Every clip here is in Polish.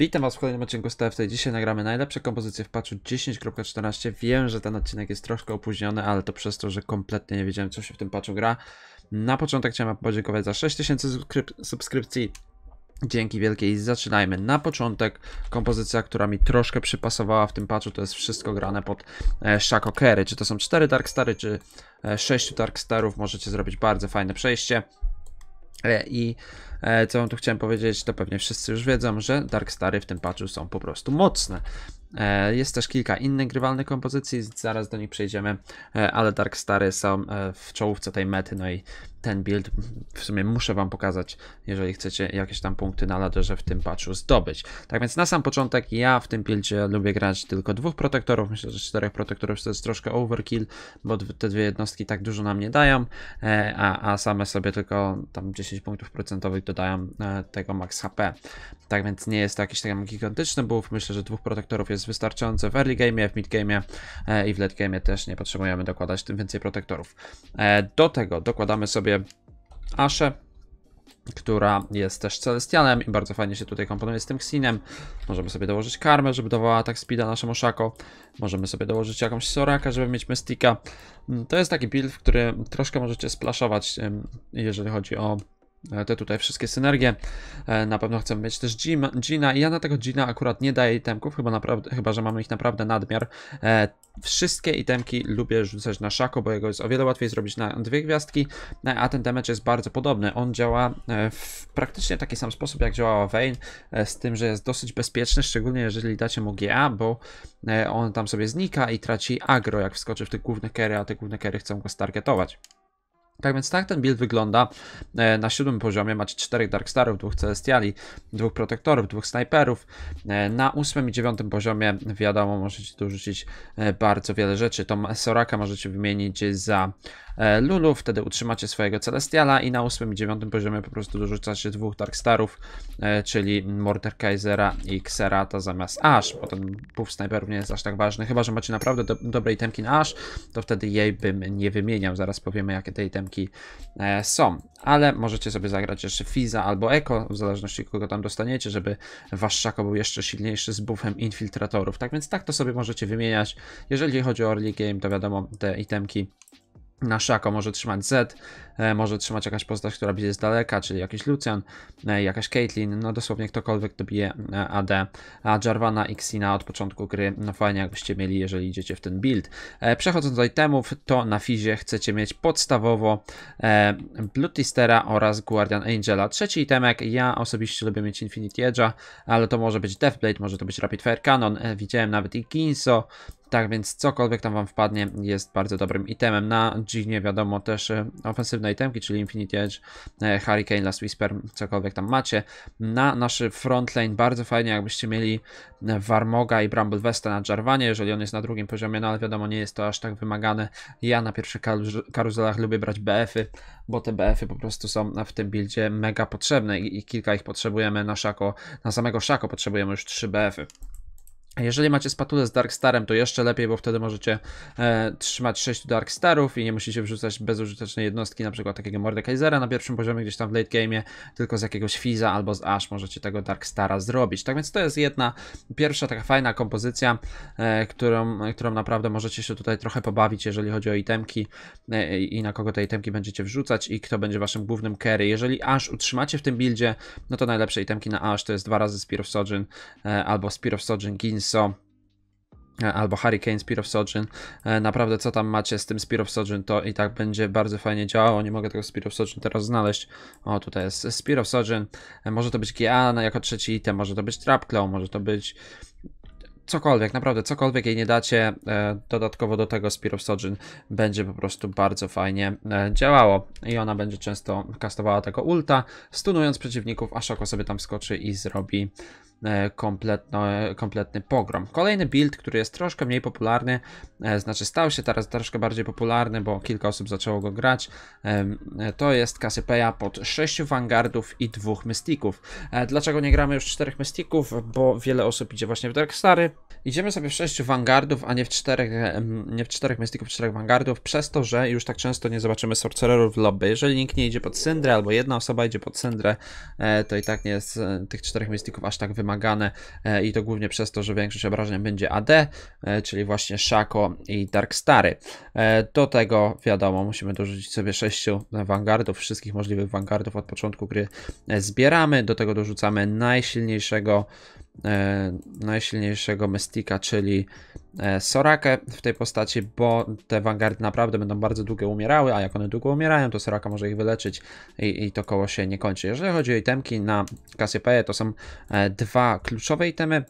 Witam Was w kolejnym odcinku STFT. Dzisiaj nagramy najlepsze kompozycje w patchu 10.14. Wiem, że ten odcinek jest troszkę opóźniony, ale to przez to, że kompletnie nie wiedziałem, co się w tym patchu gra. Na początek chciałem podziękować za 6000 subskrypcji. Dzięki wielkiej. Zaczynajmy. Na początek kompozycja, która mi troszkę przypasowała w tym patchu, to jest wszystko grane pod e, Shakokery. Czy to są 4 Darkstary, czy 6 e, Darkstarów. Możecie zrobić bardzo fajne przejście. E, I e, co wam tu chciałem powiedzieć, to pewnie wszyscy już wiedzą, że Dark Stary w tym patchu są po prostu mocne. E, jest też kilka innych grywalnych kompozycji, zaraz do nich przejdziemy, e, ale Dark Stary są e, w czołówce tej mety, no i ten build w sumie muszę wam pokazać, jeżeli chcecie jakieś tam punkty na ladderze w tym patchu zdobyć. Tak więc na sam początek ja w tym buildzie lubię grać tylko dwóch protektorów, myślę, że czterech protektorów to jest troszkę overkill, bo te dwie jednostki tak dużo nam nie dają, a, a same sobie tylko tam 10 punktów procentowych dodają tego max HP. Tak więc nie jest to jakiś taki gigantyczny buff, myślę, że dwóch protektorów jest jest wystarczające w early game, w mid game e, i w late game też nie potrzebujemy dokładać tym więcej protektorów. E, do tego dokładamy sobie Aszę, która jest też Celestianem i bardzo fajnie się tutaj komponuje z tym Xinem. Możemy sobie dołożyć karmę, żeby dawała tak speeda naszemu Szako. Możemy sobie dołożyć jakąś Soraka, żeby mieć Mystika. Mm, to jest taki build, w który troszkę możecie splaszować, jeżeli chodzi o E, te tutaj wszystkie synergie. E, na pewno chcemy mieć też Gina i ja na tego Gina akurat nie daję itemków, chyba, naprawdę, chyba że mamy ich naprawdę nadmiar. E, wszystkie itemki lubię rzucać na Szako, bo jego jest o wiele łatwiej zrobić na dwie gwiazdki, a ten damage jest bardzo podobny. On działa w praktycznie taki sam sposób jak działała Vayne, z tym, że jest dosyć bezpieczny, szczególnie jeżeli dacie mu GA, bo on tam sobie znika i traci agro jak wskoczy w tych głównych carry, a te główne carry chcą go stargetować. Tak więc tak ten build wygląda e, na siódmym poziomie. Macie czterech Darkstarów, dwóch Celestiali, dwóch Protektorów, dwóch Snajperów. E, na ósmym i dziewiątym poziomie wiadomo, możecie tu rzucić e, bardzo wiele rzeczy. Tą Soraka możecie wymienić za E, Lulu, wtedy utrzymacie swojego Celestiala i na 8 i 9 poziomie po prostu dorzucacie dwóch Darkstarów, e, czyli Mordekaisera i Xerata zamiast Ash, bo ten buff Sniperów nie jest aż tak ważny, chyba że macie naprawdę do dobre itemki na Ash, to wtedy jej bym nie wymieniał, zaraz powiemy jakie te itemki e, są, ale możecie sobie zagrać jeszcze Fiza albo Eko, w zależności kogo tam dostaniecie, żeby wasz Szako był jeszcze silniejszy z buffem infiltratorów, tak więc tak to sobie możecie wymieniać, jeżeli chodzi o early game, to wiadomo te itemki na Szako może trzymać Z, e, może trzymać jakaś postać, która bije z daleka, czyli jakiś Lucian, e, jakaś Caitlyn, no dosłownie ktokolwiek to bije e, AD, a Jarvana i Xina od początku gry, no fajnie jakbyście mieli, jeżeli idziecie w ten build. Przechodząc do itemów, to na fizie chcecie mieć podstawowo Bloodtistera oraz Guardian Angela. Trzeci itemek, ja osobiście lubię mieć Infinity Edge'a, ale to może być Deathblade, może to być Rapid Fire Cannon, widziałem nawet i Ginso, tak więc cokolwiek tam wam wpadnie jest bardzo dobrym itemem. Na Ginie wiadomo też e, ofensywne itemki, czyli Infinity Edge, e, Hurricane, Last Whisper, cokolwiek tam macie. Na naszy frontline bardzo fajnie jakbyście mieli e, Warmoga i Bramble Vesta na Jarvanie, jeżeli on jest na drugim poziomie, no ale wiadomo nie jest to aż tak wymagane. Ja na pierwszych karuzelach lubię brać BF-y, bo te BF-y po prostu są w tym buildzie mega potrzebne i, i kilka ich potrzebujemy na szako, na samego szako potrzebujemy już 3 BF-y. Jeżeli macie spatulę z Darkstarem, to jeszcze lepiej, bo wtedy możecie e, trzymać 6 Darkstarów i nie musicie wrzucać bezużytecznej jednostki, na przykład takiego Mordekaisera na pierwszym poziomie gdzieś tam w late game, tylko z jakiegoś Fiza albo z Ash możecie tego Darkstara zrobić. Tak więc to jest jedna, pierwsza taka fajna kompozycja, e, którą, którą naprawdę możecie się tutaj trochę pobawić, jeżeli chodzi o itemki e, i na kogo te itemki będziecie wrzucać i kto będzie waszym głównym carry. Jeżeli Ash utrzymacie w tym buildzie, no to najlepsze itemki na Ash to jest dwa razy Spear of Sojourn e, albo Spear of Sojourn Gins E, albo Hurricane Spear of Sojourn. E, naprawdę co tam macie z tym Spear of Sojourn to i tak będzie bardzo fajnie działało. Nie mogę tego Spear of Sojourn teraz znaleźć. O tutaj jest Spear of Sojourn. E, może to być Giana jako trzeci item, może to być Trap Claw, może to być cokolwiek, naprawdę cokolwiek jej nie dacie, dodatkowo do tego Spear of Sojourn będzie po prostu bardzo fajnie działało i ona będzie często kastowała tego ulta, stunując przeciwników, a oko sobie tam skoczy i zrobi E, kompletno, e, kompletny pogrom. Kolejny build, który jest troszkę mniej popularny, e, znaczy stał się teraz troszkę bardziej popularny, bo kilka osób zaczęło go grać, to jest Cassiopeia pod 6 Vanguardów i 2 Mystików. Dlaczego nie gramy już 4 Mystików? Bo wiele osób idzie właśnie w Darkstary. Idziemy sobie w 6 Vanguardów, a nie w 4, nie w 4 Mystików, czterech Vanguardów, przez to, że już tak często nie zobaczymy Sorcererów w lobby. Jeżeli nikt nie idzie pod Syndrę, albo jedna osoba idzie pod Syndrę, to i tak nie jest tych 4 Mystików aż tak wymagane wymagane e, i to głównie przez to, że większość obrażeń będzie AD, e, czyli właśnie Shaco i Darkstary. E, do tego wiadomo, musimy dorzucić sobie 6 wangardów, wszystkich możliwych wangardów od początku gry zbieramy, do tego dorzucamy najsilniejszego E, najsilniejszego Mystika, czyli e, Sorakę w tej postaci, bo te Vanguardy naprawdę będą bardzo długo umierały, a jak one długo umierają, to Soraka może ich wyleczyć i, i to koło się nie kończy. Jeżeli chodzi o itemki na Cassiopeia, to są e, dwa kluczowe itemy,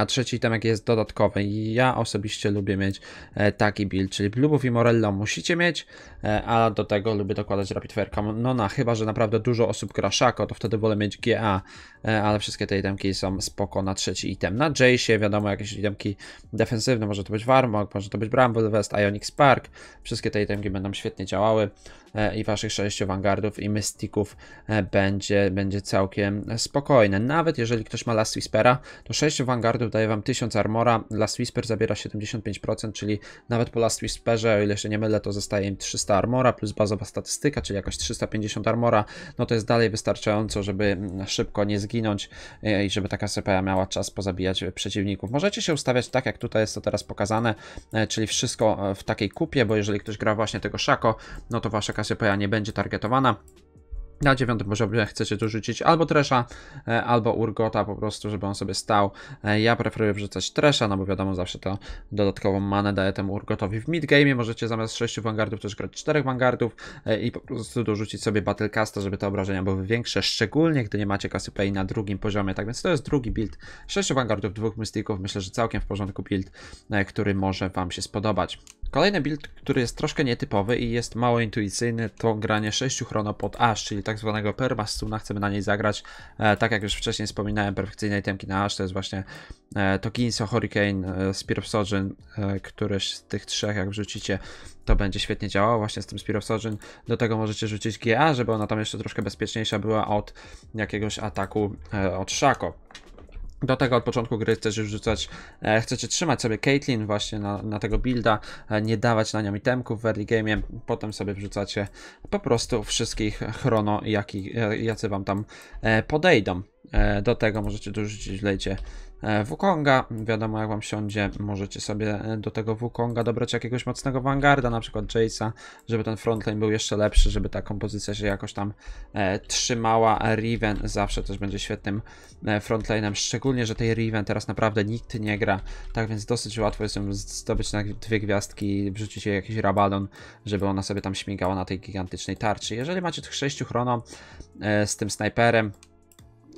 a trzeci item jest dodatkowy. I ja osobiście lubię mieć e, taki build, czyli Blubów i Morello musicie mieć, e, a do tego lubię dokładać Rapid Fire Cannona, chyba że naprawdę dużo osób gra Shaco, to wtedy wolę mieć GA, e, ale wszystkie te itemki są spoko na trzeci item. Na Jace wiadomo jakieś itemki defensywne, może to być Warmog, może to być Bramble Vest, Ionic Spark, wszystkie te itemki będą świetnie działały. E, i waszych sześciu Vanguardów i Mystików e, będzie, będzie całkiem spokojne. Nawet jeżeli ktoś ma Last Whispera, to 6 Vanguardów daje wam 1000 armora, Last Whisper zabiera 75%, czyli nawet po Last Whisperze, o ile się nie mylę, to zostaje im 300 armora plus bazowa statystyka, czyli jakoś 350 armora, no to jest dalej wystarczająco, żeby mm, szybko nie zginąć e, i żeby taka CPA miała czas pozabijać przeciwników. Możecie się ustawiać tak, jak tutaj jest to teraz pokazane, czyli wszystko w takiej kupie, bo jeżeli ktoś gra właśnie tego szako, no to wasza razie nie będzie targetowana. Na dziewiątym poziomie chcecie dorzucić albo tresza e, albo Urgota po prostu, żeby on sobie stał. E, ja preferuję wrzucać tresza no bo wiadomo, zawsze to dodatkową manę daje temu Urgotowi w midgame. Możecie zamiast 6 Vanguardów też grać 4 Vanguardów e, i po prostu dorzucić sobie Battlecasta, żeby te obrażenia były większe, szczególnie gdy nie macie kasy play na drugim poziomie. Tak więc to jest drugi build 6 Vanguardów, dwóch Mystików. Myślę, że całkiem w porządku build, który może Wam się spodobać. Kolejny build, który jest troszkę nietypowy i jest mało intuicyjny, to granie 6 chrono pod aż, czyli tak zwanego permastuna. Chcemy na niej zagrać, e, tak jak już wcześniej wspominałem, perfekcyjne itemki na aż, to jest właśnie e, Tokinso, Hurricane, e, Spear of Sojourn, e, z tych trzech, jak wrzucicie, to będzie świetnie działało właśnie z tym Spear of Sojourn. Do tego możecie rzucić GA, żeby ona tam jeszcze troszkę bezpieczniejsza była od jakiegoś ataku e, od Szako. Do tego od początku gry chcecie rzucać, e, chcecie trzymać sobie Caitlyn właśnie na, na tego builda, e, nie dawać na nią itemków w early game, potem sobie wrzucacie po prostu wszystkich chrono, jaki, e, jacy wam tam e, podejdą. E, do tego możecie dorzucić, lejcie E, Wukonga. Wiadomo, jak wam siądzie, możecie sobie e, do tego Wukonga dobrać jakiegoś mocnego Vanguarda, na przykład Jace'a, żeby ten frontline był jeszcze lepszy, żeby ta kompozycja się jakoś tam e, trzymała. Riven zawsze też będzie świetnym e, frontline'em, szczególnie, że tej Riven teraz naprawdę nikt nie gra, tak więc dosyć łatwo jest ją zdobyć na dwie gwiazdki, wrzucić jej jakiś rabadon, żeby ona sobie tam śmigała na tej gigantycznej tarczy. Jeżeli macie tych sześciu chrono e, z tym snajperem,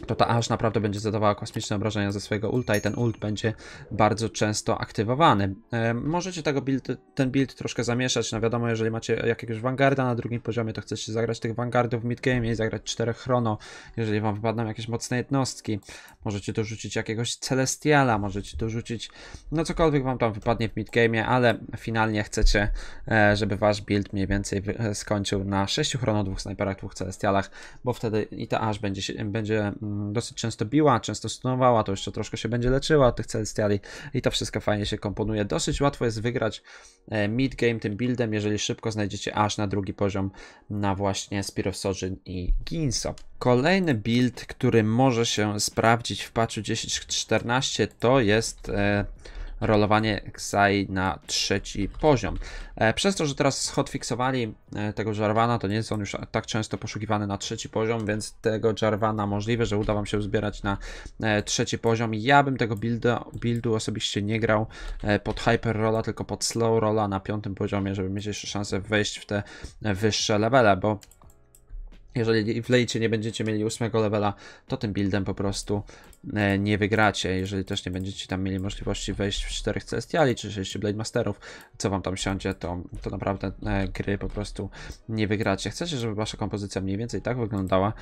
to ta aż naprawdę będzie zadawała kosmiczne obrażenia ze swojego ulta i ten ult będzie bardzo często aktywowany. E, możecie tego build, ten build troszkę zamieszać, no wiadomo, jeżeli macie jakiegoś Vanguarda na drugim poziomie, to chcecie zagrać tych Vanguardów w midgame i zagrać 4 chrono, jeżeli wam wypadną jakieś mocne jednostki. Możecie dorzucić jakiegoś Celestiala, możecie dorzucić no cokolwiek wam tam wypadnie w midgame, ale finalnie chcecie, e, żeby wasz build mniej więcej e, skończył na 6 chrono, dwóch snajperach, dwóch Celestialach, bo wtedy i ta aż będzie, będzie dosyć często biła, często stunowała, to jeszcze troszkę się będzie leczyła od tych Celestiali i to wszystko fajnie się komponuje. Dosyć łatwo jest wygrać e, mid game tym buildem, jeżeli szybko znajdziecie aż na drugi poziom na właśnie Spear of i Ginso. Kolejny build, który może się sprawdzić w patchu 10.14 to jest... E rolowanie Xai na trzeci poziom. E, przez to, że teraz hotfixowali e, tego Jarvana, to nie jest on już tak często poszukiwany na trzeci poziom, więc tego Jarvana możliwe, że uda Wam się zbierać na e, trzeci poziom. Ja bym tego builda, buildu osobiście nie grał pod Hyper Rolla, tylko pod Slow Rolla na piątym poziomie, żeby mieć jeszcze szansę wejść w te wyższe levele, bo jeżeli w lejcie nie będziecie mieli ósmego levela, to tym buildem po prostu e, nie wygracie. Jeżeli też nie będziecie tam mieli możliwości wejść w czterech Celestiali czy 6 Blade Masterów, co wam tam siądzie, to, to naprawdę e, gry po prostu nie wygracie. Chcecie, żeby wasza kompozycja mniej więcej tak wyglądała,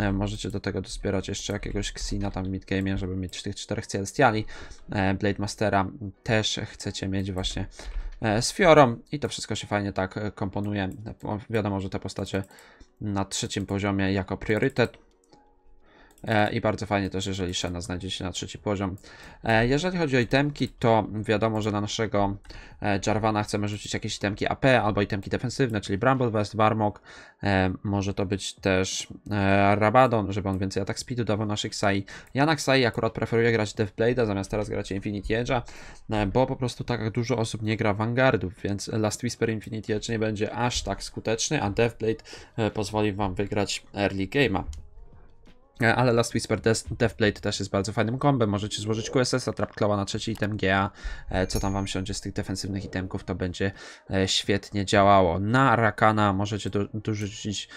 e, możecie do tego dospierać jeszcze jakiegoś Xina tam w midgame, żeby mieć tych czterech Celestiali. Blade Mastera też chcecie mieć właśnie z Fiorą i to wszystko się fajnie tak komponuje. Wiadomo, że te postacie na trzecim poziomie jako priorytet. E, i bardzo fajnie też, jeżeli Shena znajdzie się na trzeci poziom. E, jeżeli chodzi o itemki, to wiadomo, że na naszego e, Jarvana chcemy rzucić jakieś itemki AP albo itemki defensywne, czyli Bramble Vest, Warmog, może to być też Rabadon, żeby on więcej atak speedu dawał naszych Sai. Ja na Sai akurat preferuję grać Deathblade'a zamiast teraz grać Infinity Edge'a, bo po prostu tak dużo osób nie gra Vanguardów, więc Last Whisper Infinity Edge nie będzie aż tak skuteczny, a Deathblade pozwoli Wam wygrać early game'a. E, ale Last Whisper Deathblade też jest bardzo fajnym kombem. Możecie złożyć QSS-a, na trzeci item GA. E, co tam wam siądzie z tych defensywnych itemków, to będzie e, świetnie działało. Na Rakana możecie do, dorzucić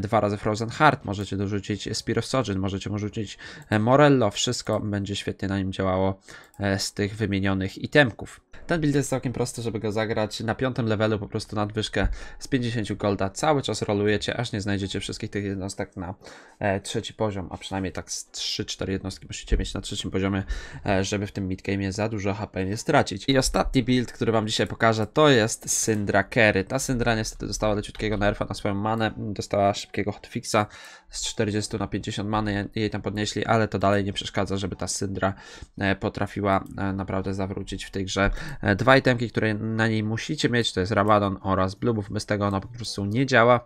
dwa razy Frozen Heart, możecie dorzucić Spear of Sojourn, możecie dorzucić Morello. Wszystko będzie świetnie na nim działało. E, z tych wymienionych itemków. Ten build jest całkiem prosty, żeby go zagrać. Na piątym levelu po prostu nadwyżkę z 50 golda cały czas rolujecie, aż nie znajdziecie wszystkich tych jednostek na e, trzeci poziom, a przynajmniej tak z 3-4 jednostki musicie mieć na trzecim poziomie, e, żeby w tym midgame'ie za dużo HP nie stracić. I ostatni build, który wam dzisiaj pokażę, to jest Syndra Kery. Ta Syndra niestety dostała leciutkiego nerfa na swoją manę, dostała szybkiego hotfixa z 40 na 50 many, jej tam podnieśli, ale to dalej nie przeszkadza, żeby ta Syndra e, potrafiła trzeba e, naprawdę zawrócić w tej grze. E, dwa itemki, które na niej musicie mieć, to jest Rabadon oraz Blubów. Bez tego ona po prostu nie działa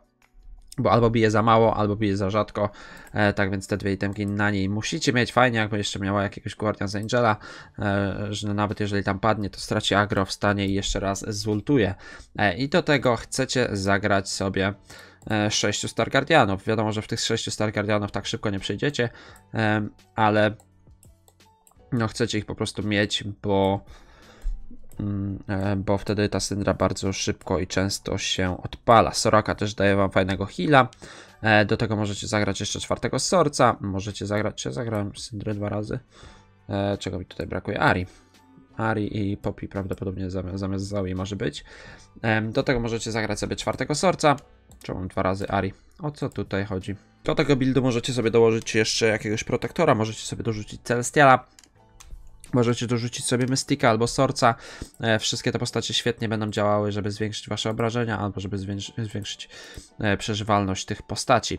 bo albo bije za mało, albo bije za rzadko, e, tak więc te dwie itemki na niej musicie mieć. Fajnie, jakby jeszcze miała jakiegoś Guardian z Angela, e, że nawet jeżeli tam padnie, to straci agro, wstanie i jeszcze raz zultuje. E, I do tego chcecie zagrać sobie 6 e, Star Guardianów. Wiadomo, że w tych 6 Star Guardianów tak szybko nie przejdziecie, ale no chcecie ich po prostu mieć, bo, mm, e, bo wtedy ta syndra bardzo szybko i często się odpala. Soraka też daje wam fajnego heala. E, do tego możecie zagrać jeszcze czwartego sorca. Możecie zagrać, czy ja zagrałem syndrę dwa razy? E, czego mi tutaj brakuje? Ari. Ari i Poppy prawdopodobnie zamiast, zamiast Zoe może być. Do tego możecie zagrać sobie czwartego sorca. Czemu dwa razy Ari? O co tutaj chodzi? Do tego buildu możecie sobie dołożyć jeszcze jakiegoś protektora, możecie sobie dorzucić Celestiala, Możecie dorzucić sobie Mystika albo Sorca. E, wszystkie te postacie świetnie będą działały, żeby zwiększyć wasze obrażenia albo żeby zwiększyć e, przeżywalność tych postaci.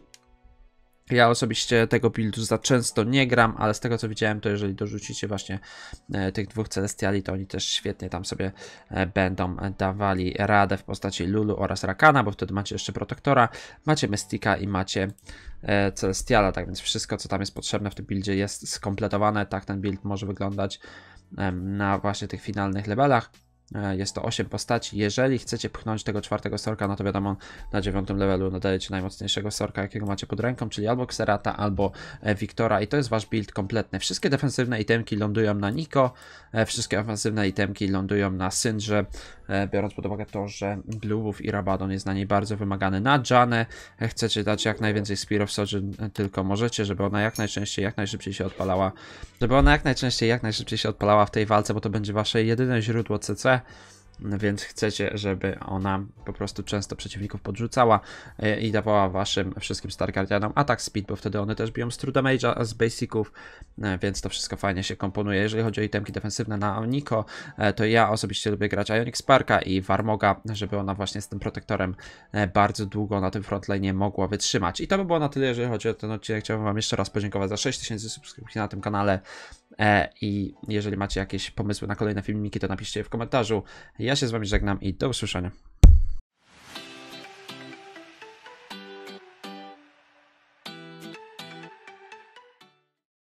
Ja osobiście tego buildu za często nie gram, ale z tego co widziałem, to jeżeli dorzucicie właśnie e, tych dwóch Celestiali, to oni też świetnie tam sobie e, będą dawali radę w postaci Lulu oraz Rakana, bo wtedy macie jeszcze Protektora, macie Mystika i macie e, Celestiala, tak więc wszystko co tam jest potrzebne w tym buildzie jest skompletowane, tak ten build może wyglądać na właśnie tych finalnych levelach. E, jest to 8 postaci. Jeżeli chcecie pchnąć tego czwartego sorka, no to wiadomo, na dziewiątym levelu nadajecie najmocniejszego sorka, jakiego macie pod ręką, czyli albo Xerata, albo e, Wiktora i to jest wasz build kompletny. Wszystkie defensywne itemki lądują na Niko, e, wszystkie ofensywne itemki lądują na Syndrze, biorąc pod uwagę to, że Bluewów i Rabadon jest na niej bardzo wymagany. Na Janę chcecie dać jak najwięcej Spear of Sojourn tylko możecie, żeby ona jak najczęściej, jak najszybciej się odpalała, żeby ona jak najczęściej, jak najszybciej się odpalała w tej walce, bo to będzie wasze jedyne źródło CC, uh, więc chcecie, żeby ona po prostu często przeciwników podrzucała e, i dawała waszym wszystkim Guardianom atak speed, bo wtedy one też biją z True Damage'a, z basiców, e, więc to wszystko fajnie się komponuje. Jeżeli chodzi o itemki defensywne na Nico, e, to ja osobiście lubię grać Ionic Sparka i Warmoga, żeby ona właśnie z tym protektorem bardzo długo na tym frontline mogła wytrzymać. I to by było na tyle, jeżeli chodzi o ten odcinek. Chciałbym wam jeszcze raz podziękować za 6000 subskrypcji na tym kanale i jeżeli macie jakieś pomysły na kolejne filmiki, to napiszcie je w komentarzu. Ja się z wami żegnam i do usłyszenia.